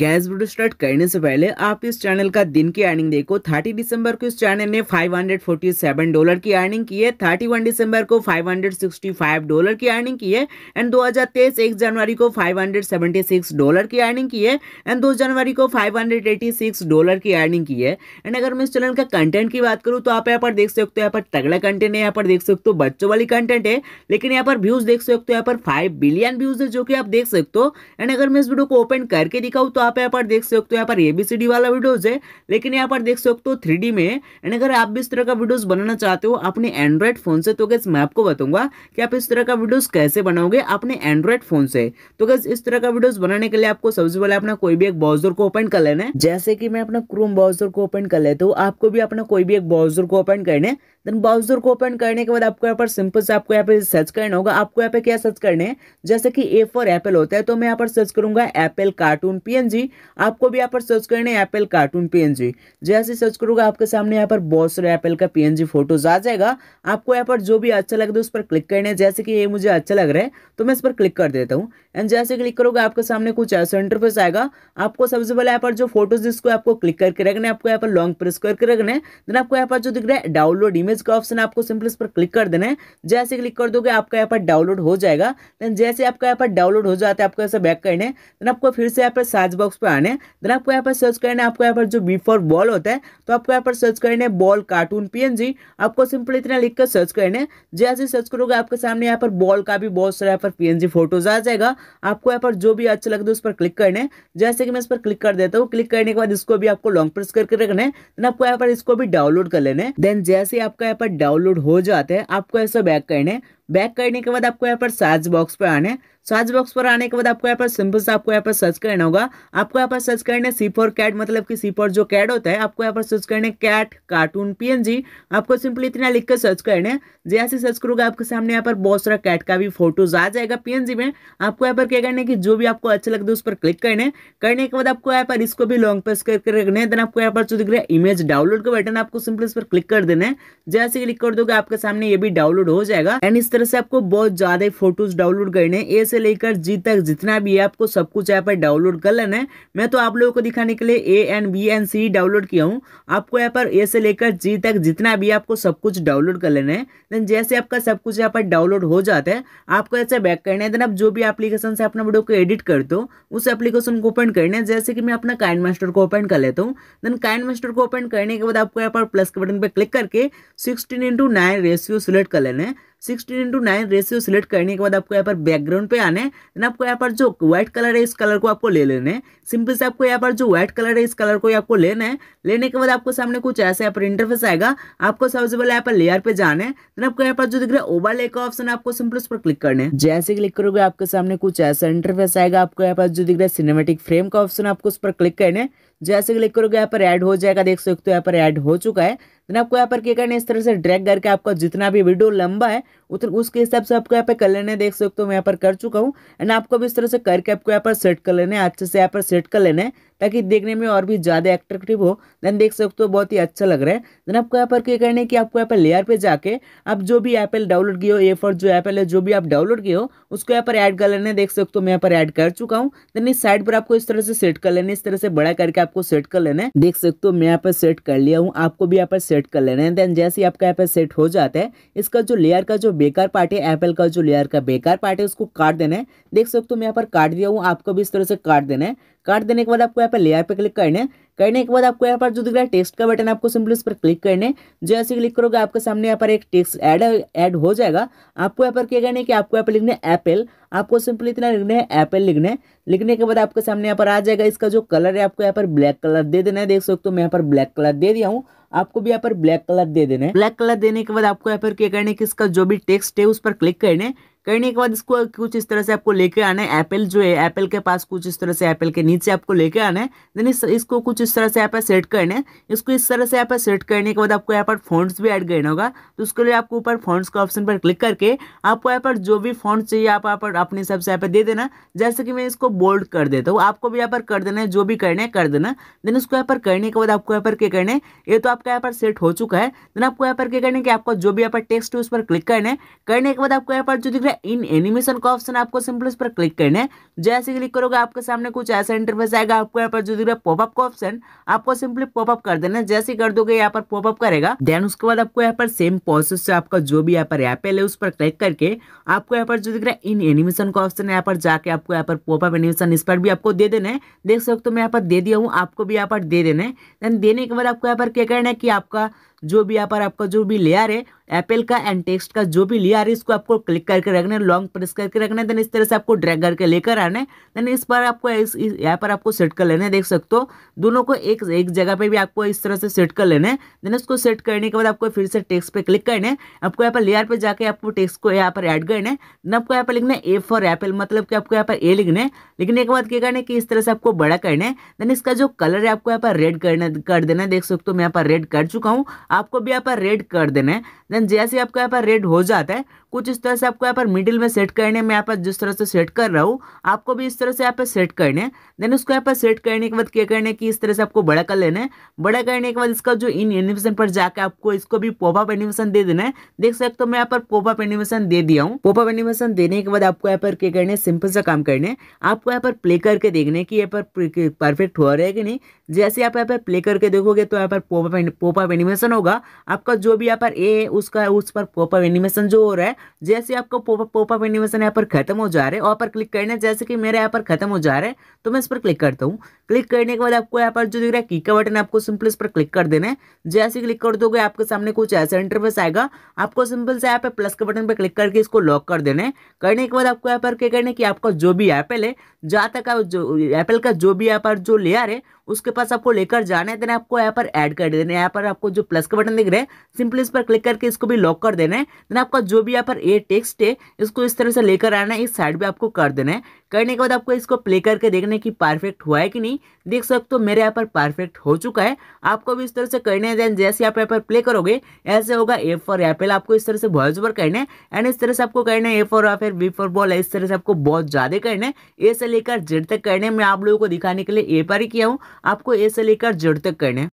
gas video start करने से पहले आप इस चैनल का दिन की अर्निंग देखो 30 दिसंबर को इस चैनल ने 547 डॉलर की अर्निंग की है 31 दिसंबर को 565 डॉलर की अर्निंग की है एंड 2023 एक जनवरी को 576 डॉलर की अर्निंग की है एंड 2 जनवरी को 586 डॉलर की अर्निंग की है एंड अगर मैं इस चैनल का कंटेंट की बात करूँ तो आप यहाँ पर देख सकते हो यहाँ पर तगड़ा कंटेंट है यहाँ पर देख सकते हो बच्चों वाली कंटेंट है लेकिन यहाँ पर व्यूज़ देख सकते हो यहाँ पर फाइव बिलियन व्यूज़ है जो कि आप देख सकते हो एंड अगर मैं इस वीडियो को ओपन करके दिखाऊँ तो आप यहाँ पर देख सकते हो यहाँ पर ए बी सी डी वाला वीडियोज है लेकिन यहाँ पर देख सकते हो थ्री डी में एंड अगर आप भी इस तरह का वीडियोज बनाना चाहते हो अपने एंड्रॉइड फोन से तो कैसे मैं आपको बताऊंगा कि आप इस तरह का वीडियोज कैसे बनाओगे अपने एंड्रॉइड फोन से तो कैसे इस तरह का वीडियोज बनाने के लिए आपको सबसे पहले अपना कोई भी एक ब्राउजर को ओपन कर लेना है जैसे कि मैं अपना क्रोम ब्राउजर को ओपन कर लेता हूँ आपको भी अपना कोई भी एक ब्राउजर को ओपन करना है देन ब्राउजर को ओपन करने के बाद आपको यहाँ पर सिंपल से आपको यहाँ पे सर्च करना होगा आपको यहाँ पे क्या सर्च करने है जैसे कि ए फॉर एप्पल होता है तो मैं यहाँ पर सर्च करूंगा एप्पल कार्टून पी पीएनजी आपको भी यहाँ पर सर्च करना है एप्पल कार्टून पीएनजी जैसे सर्च करोगे आपके सामने यहाँ पर बहुत सारे एप्पल का पीएनजी फोटोज आ जाएगा आपको यहाँ पर जो भी अच्छा लगे तो उस पर क्लिक करना है जैसे कि ये मुझे अच्छा लग रहा है तो मैं इस पर क्लिक कर देता हूँ एंड जैसे क्लिक करोगे आपके सामने कुछ ऐसा इंटरफेस आएगा आपको सबसे पहले यहाँ पर जो फोटोज जिसको आपको क्लिक करके रखना है आपको यहाँ पर लॉन्ग प्रेस करके रखना है देन आपको यहाँ पर जो दिख रहा है डाउनलोड इमेज का ऑप्शन आपको सिंपल इस पर क्लिक कर देना है जैसे क्लिक कर दोगे आपका यहाँ पर डाउनलोड हो जाएगा देन जैसे आपका यहाँ पर डाउनलोड हो जाता है आपको ऐसा बैक करना है देन आपको फिर से यहाँ पर सर्च बॉक्स पर आने देन आपको यहाँ पर सर्च करना है आपको यहाँ पर जो बिफोर बॉल होता है तो आपको यहाँ पर सर्च करना है बॉल कार्टून पी आपको सिंपल इतना लिख कर सर्च करना है जैसे सर्च करोगे आपके सामने यहाँ पर बॉल का भी बहुत सारा यहाँ पर पीएनजी फोटोज आ जाएगा आपको यहाँ पर जो भी अच्छा लगता है उस पर क्लिक करना है जैसे कि मैं इस पर क्लिक कर देता हूँ क्लिक करने के बाद इसको भी आपको लॉन्ग प्रेस करके रखना है देन आपको यहाँ पर इसको भी डाउनलोड कर लेना है देन जैसे आपका यहाँ पर डाउनलोड हो जाता है आपको ऐसा बैक करना है बैक करने के बाद आपको यहाँ पर सर्च बॉक्स पर आने सर्च बॉक्स पर आने के बाद आपको यहाँ पर सिंपल सा आपको यहाँ पर सर्च करना होगा आपको यहाँ पर सर्च करने सी फॉर कैट मतलब कि सी फॉर जो कैट होता है आपको यहाँ पर सर्च करने कैट कार्टून पीएनजी आपको सिंपली इतना लिख कर सर्च करने जैसे सर्च करोगे आपके सामने यहाँ पर बहुत सारा कैट का भी फोटोज आ जाएगा पीएनजी में आपको यहाँ पर क्या करना है कि जो भी आपको अच्छा लगता है उस पर क्लिक करने करने के बाद आपको यहाँ पर इसको भी लॉन्ग प्रेस करके रखने देन आपको यहाँ पर जो दिख रहा है इमेज डाउनलोड का बटन आपको सिंपली इस पर क्लिक कर देना है जैसे क्लिक कर दोगे आपके सामने ये भी डाउनलोड हो जाएगा एंड इस तरह से आपको बहुत ज़्यादा फोटोज डाउनलोड करने ए से लेकर जी तक जितना भी है आपको सब कुछ यहाँ पर डाउनलोड कर लेना है मैं तो आप लोगों को दिखाने के लिए A and B and C download किया हूँ आपको यहाँ पर ए से लेकर जी तक जितना भी आपको सब कुछ डाउनलोड कर लेना है देन जैसे आपका सब कुछ यहाँ पर डाउनलोड हो जाता है आपको ऐसे बैक करना है देन आप जो भी एप्लीकेशन से अपना वीडियो को एडिट कर दो उस एप्लीकेशन को ओपन करना है जैसे कि मैं अपना काइन मास्टर को ओपन कर लेता हूँ देन काइन मास्टर को ओपन करने के बाद आपको यहाँ पर प्लस के बटन पर क्लिक करके sixteen into nine ratio select कर लेना है sixteen into nine ratio select करने के बाद आपको यहाँ पर बैकग्राउंड पे आने देन आपको यहाँ पर जो व्हाइट कलर है इस कलर को आपको ले लेने सिंपल से आपको यहाँ पर जो व्हाइट कलर है इस कलर को आपको लेना है लेने के बाद आपको सामने कुछ ऐसा यहाँ पर इंटरफेस आएगा आपको सबसे पहले यहाँ पर लेयर पे जाने है देन आपको यहाँ पर जो दिख रहा है ओवर का ऑप्शन आपको सिंपल उस पर क्लिक करने जैसे क्लिक करोगे आपके सामने कुछ ऐसा इंटरफेस आएगा आपको यहाँ पर जो दिख रहा है सिनेमेटिक फ्रेम का ऑप्शन आपको उस पर क्लिक करने जैसे क्लिक करोगे यहाँ पर ऐड हो जाएगा देख सकते हो यहाँ पर ऐड हो चुका है देन आपको यहाँ पर क्या करना है इस तरह से ड्रैग करके आपका जितना भी वीडियो लंबा है उतना उसके हिसाब से आपको यहाँ पर कर लेना है देख सकते हो मैं यहाँ पर कर चुका हूँ एंड आपको भी इस तरह से करके आपको यहाँ पर सेट कर लेना है अच्छे से यहाँ पर सेट कर लेना है ताकि देखने में और भी ज़्यादा एट्रेक्टिव हो देन देख सकते हो बहुत ही अच्छा लग रहा है देन आपको यहाँ पर क्या करना है कि आपको यहाँ पर लेयर पे जाके आप जो भी ऐपल डाउनलोड किए हो ए फॉर जो ऐपल है जो भी आप डाउनलोड किए हो उसको यहाँ पर ऐड कर लेना देख सकते हो मैं यहाँ पर ऐड कर चुका हूँ देन इस साइड पर आपको इस तरह से सेट कर लेना इस तरह से बड़ा करके आपको सेट कर लेना है देख सकते हो मैं यहाँ पर सेट कर लिया हूँ आपको भी यहाँ पर सेट कर लेना है देन जैसे ही आपका यहाँ पर सेट हो जाता है इसका जो लेयर का जो बेकार पार्ट है एप्पल का जो लेयर का बेकार पार्ट है उसको काट देना है देख सकते हो मैं यहाँ पर काट दिया हूँ आपको भी इस तरह से काट देना है काट देने के बाद आपको यहाँ पर लेयर पे क्लिक करने करने के बाद आपको यहाँ पर जो दिख रहा है टेक्स्ट का बटन आपको सिंपली इस पर क्लिक करने जो ऐसे क्लिक करोगे आपके सामने यहाँ पर एक टेक्स्ट ऐड ऐड हो जाएगा आपको यहाँ पर क्या करना है कि आपको यहाँ पर लिखना है एप्पल आपको सिंपली इतना लिखना है एप्पल लिखना है लिखने के बाद आपके सामने यहाँ पर आ जाएगा इसका जो कलर है आपको यहाँ पर ब्लैक कलर दे देना है देख सकते हो मैं यहाँ पर ब्लैक कलर दे दिया हूँ आपको भी यहाँ पर ब्लैक कलर दे देना है ब्लैक कलर देने के बाद आपको यहाँ पर क्या करना है कि इसका जो भी टेक्स्ट है उस पर क्लिक करने करने के बाद इसको कुछ इस तरह से आपको लेके आना है एप्पल जो है एप्पल के पास कुछ इस तरह से एप्पल के नीचे आपको लेके आना है देन इस, इसको कुछ इस तरह से यहाँ पर सेट करना है इसको इस तरह से यहाँ पर सेट करने के बाद आपको यहाँ पर फोन्स भी ऐड करना होगा तो उसके लिए आपको ऊपर फोन्स का ऑप्शन पर क्लिक करके आपको यहाँ पर जो भी फोन चाहिए आप यहाँ पर अपने हिसाब से यहाँ पर दे देना जैसे कि मैं इसको बोल्ड कर देता हूँ आपको भी यहाँ पर कर देना है जो भी करना है कर देना देन उसको यहाँ पर करने के बाद आपको यहाँ पर क्या करना है ये तो आपका यहाँ पर सेट हो चुका है देन आपको यहाँ पर क्या करना है कि आपको जो भी यहाँ पर टेक्स्ट है उस पर क्लिक करना है करने के बाद आपको यहाँ पर जो दिख है इन एनिमेशन का ऑप्शन आपको सिंपल इस पर क्लिक करना है जैसे क्लिक करोगे आपके सामने कुछ ऐसा इंटरफेस आएगा आपको यहाँ पर जो दिख रहा है पॉपअप का ऑप्शन आपको सिंपली पॉपअप कर देना है जैसे कर दोगे यहाँ पर पॉपअप करेगा देन उसके बाद आपको यहाँ पर सेम प्रोसेस से आपका जो भी यहाँ पर ऐप है उस पर क्लिक करके आपको यहाँ पर जो दिख रहा है इन एनिमेशन का ऑप्शन यहाँ पर जाके आपको यहाँ पर पॉपअप एनिमेशन इस पर भी आपको दे देना है देख सकते हो मैं यहाँ पर दे दिया हूँ आपको भी यहाँ पर दे देना है देन देने के बाद आपको यहाँ पर क्या करना है कि आपका जो भी यहाँ पर आपका जो भी लेयर है एप्पल का एंड टेक्स्ट का जो भी लेयर है इसको आपको क्लिक करके रखना है लॉन्ग प्रेस करके रखना है देन इस तरह से आपको ड्रैग करके लेकर आना है देन इस पर आपको इस यहाँ पर आपको सेट कर लेना है देख सकते हो दोनों को एक एक जगह पे भी आपको इस तरह से सेट कर लेना है देन इसको सेट करने के बाद आपको फिर से टेक्स पे क्लिक करना है आपको यहाँ पर लेयर पर जाकर आपको टेक्स को यहाँ पर एड करना है देन आपको यहाँ पर लिखना है ए फॉर एप्पल मतलब कि आपको यहाँ पर ए लिखना है लिखने के बाद क्या करना है कि इस तरह से आपको बड़ा करना है देन इसका जो कलर है आपको यहाँ पर रेड कर देना है देख सकते हो मैं यहाँ पर रेड कर चुका हूँ आपको भी यहाँ पर रेड कर देना है देन जैसे आपका यहाँ पर रेड हो जाता है कुछ इस तरह से आपको यहाँ पर मिडिल में सेट करने में यहाँ पर जिस तरह से सेट कर रहा हूँ आपको भी इस तरह से यहाँ पर सेट करने देन उसको यहाँ पर सेट करने के बाद क्या करने की इस तरह से आपको बड़ा कर लेना है बड़ा करने के बाद इसका जो इन एनिमेशन पर जाकर आपको इसको भी पोपअप एनिमेशन दे देना है देख सकते हो मैं यहाँ पर पोपअप एनिमेशन दे दिया हूँ पोपअप एनिमेशन देने के बाद आपको यहाँ पर क्या करना है सिंपल सा काम करने आपको यहाँ पर प्ले करके देखने की यहाँ पर परफेक्ट हो रहा है कि नहीं जैसे आप यहाँ पर प्ले करके देखोगे तो यहाँ पर पोपअप एनिमेशन होगा आपका जो भी यहाँ पर ए है उसका उस पर पोपअप एनिमेशन जो हो रहा है जैसे आपको पोपअप एनिमेशन यहाँ पर खत्म हो जा रहे हैं वहाँ पर क्लिक करने जैसे कि मेरे यहाँ पर खत्म हो जा रहे हैं तो मैं इस पर क्लिक करता हूँ क्लिक करने के बाद आपको यहाँ पर जो दिख रहा है की का बटन आपको सिंपल इस पर क्लिक कर देना है जैसे क्लिक कर दोगे आपके सामने कुछ ऐसा इंटरफेस आएगा आपको सिंपल से यहाँ पर प्लस के बटन पर क्लिक करके इसको लॉक कर देना है करने के बाद आपको यहाँ पर क्या करना है कि आपका जो भी एप्पल है जहाँ तक आप जो एप्पल का जो भी यहाँ पर जो लेयर है उसके पास आपको लेकर जाना है देन आपको यहाँ पर ऐड कर देना है यहाँ पर आपको जो प्लस का बटन दिख रहा है सिंपली इस पर क्लिक करके इसको भी लॉक कर देना है देन आपका जो भी यहाँ पर ए टेक्स्ट है इसको इस तरह से लेकर आना है इस साइड भी आपको कर देना है करने के बाद आपको इसको प्ले करके देखने की परफेक्ट हुआ है कि नहीं देख सकते हो मेरे यहाँ पर परफेक्ट हो चुका है आपको भी इस तरह से करने हैं देन जैसे आप यहाँ पर प्ले करोगे ऐसे होगा ए फॉर एपल आपको इस तरह से वॉइस ओवर करने एंड इस तरह से आपको करने है ए फॉर या फिर बी फॉर बॉल इस तरह से आपको बहुत ज़्यादा करने ए से लेकर जेड तक करने मैं आप लोगों को दिखाने के लिए ए पर ही किया हूँ आपको ए से लेकर जेड तक करने